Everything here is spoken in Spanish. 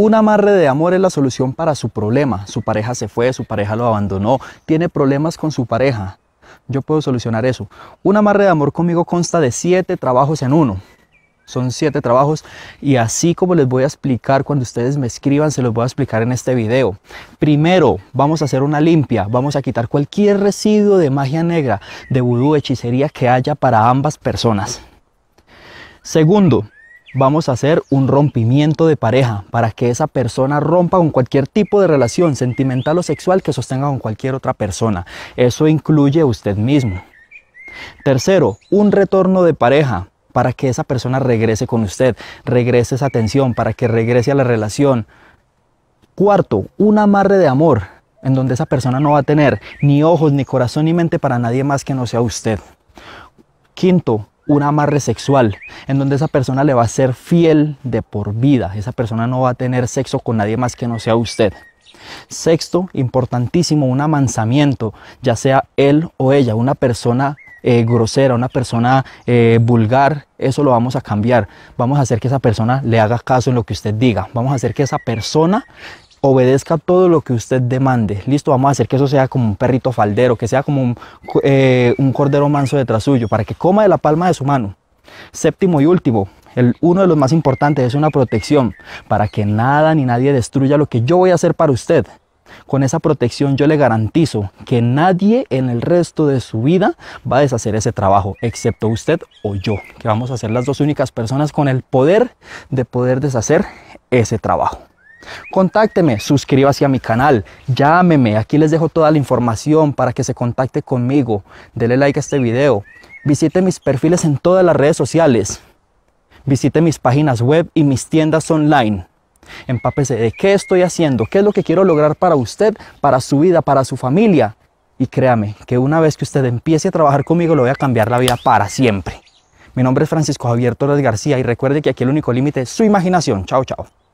Un amarre de amor es la solución para su problema. Su pareja se fue, su pareja lo abandonó, tiene problemas con su pareja. Yo puedo solucionar eso. Un amarre de amor conmigo consta de siete trabajos en uno. Son siete trabajos y así como les voy a explicar cuando ustedes me escriban, se los voy a explicar en este video. Primero, vamos a hacer una limpia. Vamos a quitar cualquier residuo de magia negra, de vudú, hechicería que haya para ambas personas. Segundo, vamos a hacer un rompimiento de pareja para que esa persona rompa con cualquier tipo de relación sentimental o sexual que sostenga con cualquier otra persona. Eso incluye usted mismo. Tercero, un retorno de pareja para que esa persona regrese con usted, regrese esa atención, para que regrese a la relación. Cuarto, un amarre de amor en donde esa persona no va a tener ni ojos, ni corazón, ni mente para nadie más que no sea usted. Quinto, un amarre sexual, en donde esa persona le va a ser fiel de por vida. Esa persona no va a tener sexo con nadie más que no sea usted. Sexto, importantísimo, un amansamiento, ya sea él o ella, una persona eh, grosera, una persona eh, vulgar, eso lo vamos a cambiar. Vamos a hacer que esa persona le haga caso en lo que usted diga. Vamos a hacer que esa persona obedezca todo lo que usted demande. Listo, vamos a hacer que eso sea como un perrito faldero, que sea como un, eh, cordero manso detrás suyo, para que coma de la palma de su mano. Séptimo y último, uno de los más importantes es una protección, para que nada ni nadie destruya lo que yo voy a hacer para usted. Con esa protección yo le garantizo que nadie en el resto de su vida va a deshacer ese trabajo, excepto usted o yo, que vamos a ser las dos únicas personas con el poder de poder deshacer ese trabajo. Contácteme, suscríbase a mi canal, llámeme, aquí les dejo toda la información para que se contacte conmigo, dele like a este video, visite mis perfiles en todas las redes sociales, visite mis páginas web y mis tiendas online. Empápese de qué estoy haciendo, qué es lo que quiero lograr para usted, para su vida, para su familia. Y créame que una vez que usted empiece a trabajar conmigo, Lo voy a cambiar la vida para siempre. Mi nombre es Francisco Javier Torres García y recuerde que aquí el único límite es su imaginación. Chao, chao.